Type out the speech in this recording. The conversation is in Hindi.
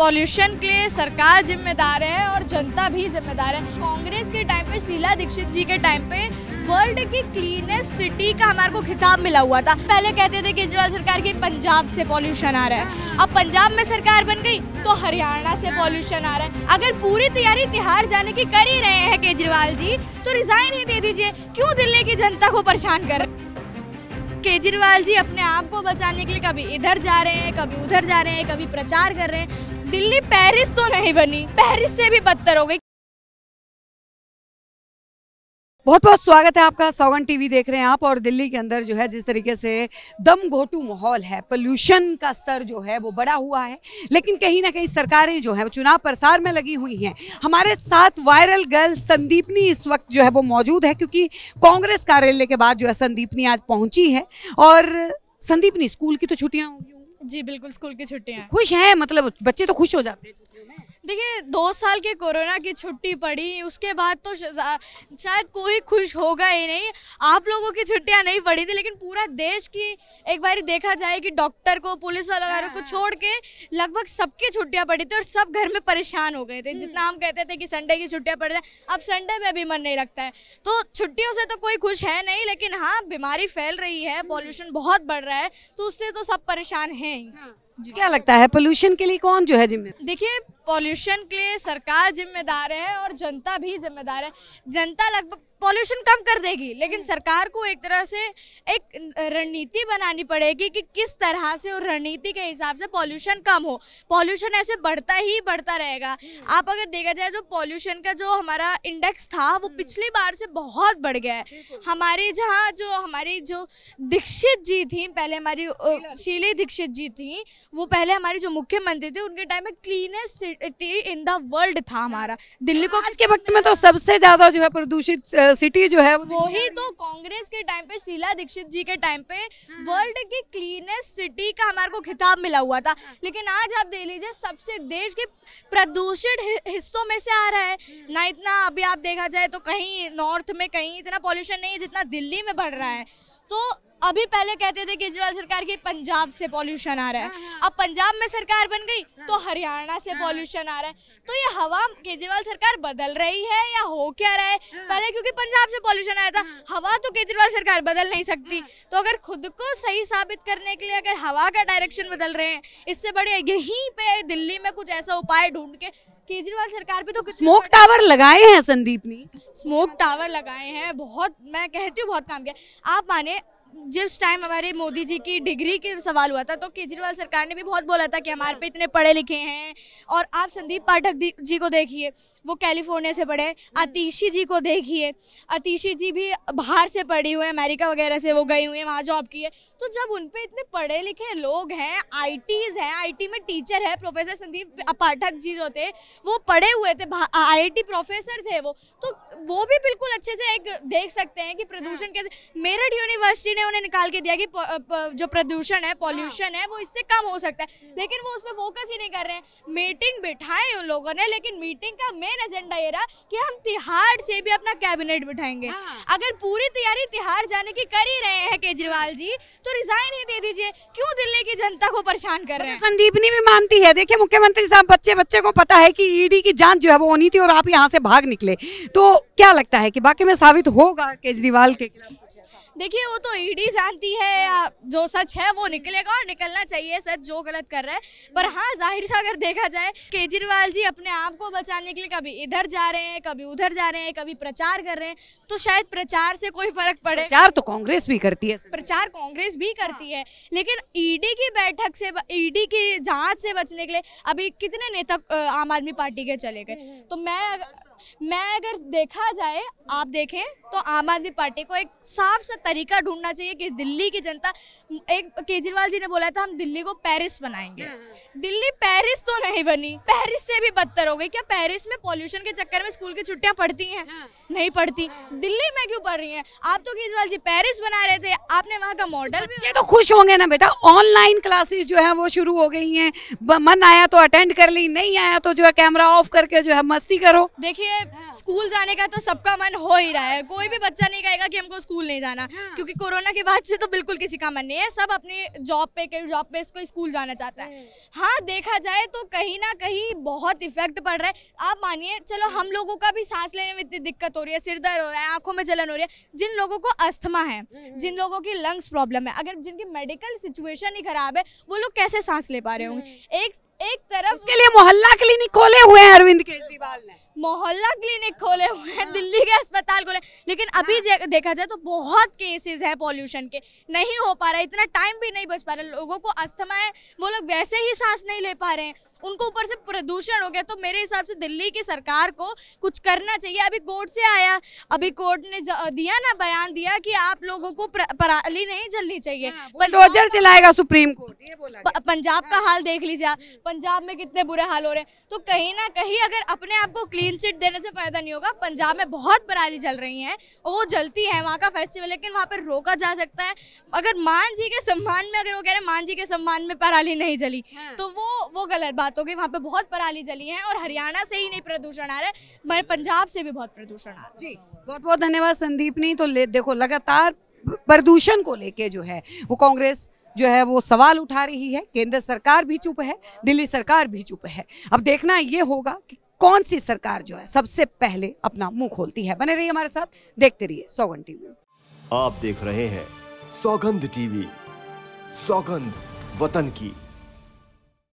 पॉल्यूशन के लिए सरकार जिम्मेदार है और जनता भी जिम्मेदार है कांग्रेस के टाइम पे शीला दीक्षित जी के टाइम पे वर्ल्ड की क्लीनेस्ट सिटी का हमारे को खिताब मिला हुआ था पहले कहते थे केजरीवाल सरकार की पंजाब से पॉल्यूशन आ रहा है अब पंजाब में सरकार बन गई तो हरियाणा से पॉल्यूशन आ रहा है अगर पूरी तैयारी तिहार जाने की कर ही रहे हैं केजरीवाल जी तो रिजाइन ही दे दीजिए क्यों दिल्ली की जनता को परेशान कर केजरीवाल जी अपने आप को बचाने के लिए कभी इधर जा रहे हैं कभी उधर जा रहे हैं कभी प्रचार कर रहे हैं दिल्ली पेरिस तो नहीं बनी पेरिस से भी बदतर हो गई बहुत बहुत स्वागत है आपका सौगन टीवी देख रहे हैं आप और दिल्ली के अंदर जो है जिस तरीके से दम घोटू माहौल है पोल्यूशन का स्तर जो है वो बड़ा हुआ है लेकिन कहीं ना कहीं सरकारें जो है वो चुनाव प्रसार में लगी हुई हैं हमारे साथ वायरल गर्ल संदीपनी इस वक्त जो है वो मौजूद है क्योंकि कांग्रेस कार्यालय के बाद जो है संदीपनी आज पहुंची है और संदीपनी स्कूल की तो छुट्टियाँ होंगी जी बिल्कुल स्कूल की छुट्टियां खुश हैं मतलब बच्चे तो खुश हो जाते हैं देखिए दो साल के कोरोना की छुट्टी पड़ी उसके बाद तो शायद कोई खुश होगा ही नहीं आप लोगों की छुट्टियां नहीं पड़ी थी लेकिन पूरा देश की एक बार देखा जाए कि डॉक्टर को पुलिस वगैरह को हाँ। छोड़ के लगभग सबकी छुट्टियां पड़ी थी और सब घर में परेशान हो गए थे हम्म। जितना हम कहते थे कि संडे की छुट्टियाँ पड़ जाए अब संडे में भी मन नहीं लगता है तो छुट्टियों से तो कोई खुश है नहीं लेकिन हाँ बीमारी फैल रही है हम्म। पॉल्यूशन बहुत बढ़ रहा है तो उससे तो सब परेशान हैं हाँ। क्या लगता है पोल्यूशन के लिए कौन जो है जिम्मेदार देखिए पॉल्यूशन के लिए सरकार जिम्मेदार है और जनता भी जिम्मेदार है जनता लगभग पॉल्यूशन कम कर देगी लेकिन हम्म। सरकार को एक तरह से एक रणनीति बनानी पड़ेगी कि किस तरह से उस रणनीति के हिसाब से पॉल्यूशन कम हो पॉल्यूशन ऐसे बढ़ता ही बढ़ता रहेगा हम्म। आप अगर देखा जाए जो पॉल्यूशन का जो हमारा इंडेक्स था वो हम्म। पिछली बार से बहुत बढ़ गया है हमारे जहाँ जो हमारी जो दीक्षित जी थी पहले हमारी शीली दीक्षित जी थी वो पहले हमारी जो मुख्यमंत्री थी उनके टाइम में cleanest city in the world था हमारा दिल्ली को आज के वक्त में तो सबसे ज़्यादा जो है प्रदूषित सिटी जो है वो ही तो कांग्रेस के टाइम पे शीला दीक्षित जी के टाइम पे हाँ। वर्ल्ड की क्लीनेस्ट सिटी का हमारे को खिताब मिला हुआ था हाँ। लेकिन आज आप देख लीजिए सबसे देश के प्रदूषित हिस्सों में से आ रहा है हाँ। ना इतना अभी आप देखा जाए तो कहीं नॉर्थ में कहीं इतना पॉल्यूशन नहीं है जितना दिल्ली में बढ़ रहा है तो अभी पहले कहते थे केजरीवाल सरकार की पंजाब से पॉल्यूशन आ रहा है हाँ, हाँ। अब पंजाब में सरकार बन गई हाँ। तो हरियाणा से पॉल्यूशन आ रहा है तो ये हवा केजरीवाल सरकार बदल रही है या हो क्या रहा है पहले क्योंकि पंजाब से पॉल्यूशन आया था हवा तो केजरीवाल सरकार बदल नहीं सकती तो अगर खुद को सही साबित करने के लिए अगर हवा का डायरेक्शन बदल रहे हैं इससे बड़े यहीं पे दिल्ली में कुछ ऐसा उपाय ढूंढ के केजरीवाल सरकार भी तो कुछ स्मोक टावर लगाए हैं संदीप ने स्मोक टावर लगाए हैं बहुत मैं कहती हूँ बहुत काम किया आप माने जिस टाइम हमारे मोदी जी की डिग्री के सवाल हुआ था तो केजरीवाल सरकार ने भी बहुत बोला था कि हमारे पे इतने पढ़े लिखे हैं और आप संदीप पाठक जी को देखिए वो कैलिफोर्निया से पढ़े आतिशी जी को देखिए आतिशी जी भी बाहर से पढ़ी हुए हैं अमेरिका वगैरह से वो गई हुई हैं वहाँ जॉब की है तो जब उन पे इतने पढ़े लिखे लोग हैं आईटीज हैं आईटी में टीचर है प्रोफेसर संदीप पाठक जी जो थे वो पढ़े हुए थे आईआईटी प्रोफेसर थे वो तो वो भी बिल्कुल अच्छे से एक देख सकते हैं कि प्रदूषण हाँ। कैसे मेरठ यूनिवर्सिटी ने उन्हें निकाल के दिया कि प, प, जो प्रदूषण है पॉल्यूशन हाँ। है वो इससे कम हो सकता है लेकिन वो उस पर फोकस ही नहीं कर रहे हैं मीटिंग बिठाए उन लोगों ने लेकिन मीटिंग का मेन एजेंडा ये रहा कि हम तिहाड़ से भी अपना कैबिनेट बिठाएंगे हाँ। अगर पूरी तैयारी तिहाड़ जाने की कर ही रहे हैं केजरीवाल जी तो तो रिजाइन ही दे दीजिए क्यों दिल्ली की जनता को परेशान कर रहे हैं संदीपनी भी मानती है देखिए मुख्यमंत्री साहब बच्चे बच्चे को पता है कि ईडी e की जांच जो है वो होनी थी और आप यहाँ से भाग निकले तो क्या लगता है कि बाकी में साबित होगा केजरीवाल के खिलाफ देखिए वो तो ईडी जानती है हाँ। जो सच है वो निकलेगा और निकलना चाहिए सच जो गलत कर रहा है पर हाँ जाहिर सा अगर देखा जाए केजरीवाल जी अपने आप को बचाने के लिए कभी इधर जा रहे हैं कभी उधर जा रहे हैं कभी प्रचार कर रहे हैं तो शायद प्रचार से कोई फर्क पड़े प्रचार तो कांग्रेस भी करती है प्रचार कांग्रेस भी करती हाँ। है लेकिन ईडी की बैठक से ईडी की जाँच से बचने के लिए अभी कितने नेता आम आदमी पार्टी के चले गए हम्म, हम्म। तो मैं मैं अगर देखा जाए आप देखें तो आम आदमी पार्टी को एक साफ सा तरीका ढूंढना चाहिए कि दिल्ली की जनता एक केजरीवाल जी ने बोला था हम दिल्ली को पेरिस बनाएंगे हाँ, हाँ। दिल्ली पेरिस तो नहीं बनी पेरिस से भी बदतर हो गई क्या पेरिस में पॉल्यूशन के चक्कर में स्कूल की छुट्टियां पड़ती हैं हाँ। नहीं पड़ती दिल्ली में क्यों पड़ रही है आप तो केजरीवाल जी पेरिस बना रहे थे आपने वहाँ का मॉडल ये तो खुश होंगे ना बेटा ऑनलाइन क्लासेस जो है वो शुरू हो गई है मन आया तो अटेंड कर ली नहीं आया तो जो है कैमरा ऑफ करके जो है मस्ती करो देखिए लिए हाँ। स्कूल जाने का तो सबका मन हो ही रहा है हाँ, कोई भी हाँ। बच्चा नहीं कहेगा कि हमको स्कूल नहीं जाना क्योंकि कोरोना के बाद से तो बिल्कुल किसी का मन नहीं है सब अपने जॉब पे कहीं जॉब पे इसको स्कूल जाना चाहता है हम्म। हाँ देखा जाए तो कहीं ना कहीं बहुत इफेक्ट पड़ रहा है आप मानिए चलो हम लोगों का भी सांस लेने में इतनी दिक्कत हो रही है सिर दर्द हो रहा है आंखों में जलन हो रही है जिन लोगों को अस्थमा है हम्म, हम्म। जिन लोगों की लंग्स प्रॉब्लम है अगर जिनकी मेडिकल सिचुएशन ही खराब है वो लोग कैसे सांस ले पा रहे होंगे एक एक तरफ के लिए मोहल्ला क्लिनिक खोले हुए हैं अरविंद केजरीवाल ने मोहल्ला क्लिनिक हाँ। खोले हुए हैं हाँ। दिल्ली के अस्पताल खोले लेकिन हाँ। अभी देखा जाए तो बहुत केसेस हैं पॉल्यूशन के नहीं हो पा रहा इतना टाइम भी नहीं बच पा रहा लोगों को अस्थमा है वो लोग वैसे ही सांस नहीं ले पा रहे हैं उनको ऊपर से प्रदूषण हो गया तो मेरे हिसाब से दिल्ली की सरकार को कुछ करना चाहिए अभी कोर्ट से आया अभी हम्म। कोर्ट ने दिया ना बयान दिया कि आप लोगों को पराली नहीं जलनी चाहिए चलाएगा सुप्रीम कोर्ट पंजाब का हाँ। हाल देख लीजिए आप हम्म। पंजाब में कितने बुरे हाल हो रहे हैं तो कहीं ना कहीं अगर अपने आप को क्लीन चिट देने से फायदा नहीं होगा पंजाब में बहुत पराली जल रही है और वो जलती है वहाँ का फेस्टिवल लेकिन वहाँ पर रोका जा सकता है अगर मान जी के सम्मान में अगर वो कह रहे हैं मान जी के सम्मान में पराली नहीं जली हाँ। तो वो वो गलत बात हो गई वहाँ पे बहुत पराली जली है और हरियाणा से ही नहीं प्रदूषण आ रहा है मगर पंजाब से भी बहुत प्रदूषण आ रहा है जी बहुत बहुत धन्यवाद संदीप नहीं तो देखो लगातार प्रदूषण को लेके जो है वो कांग्रेस जो है वो सवाल उठा रही है केंद्र सरकार भी चुप है दिल्ली सरकार भी चुप है अब देखना ये होगा कि कौन सी सरकार जो है सबसे पहले अपना मुंह खोलती है बने रहिए हमारे साथ देखते रहिए सौगंध टीवी आप देख रहे हैं सौगंध टीवी सौगंध वतन की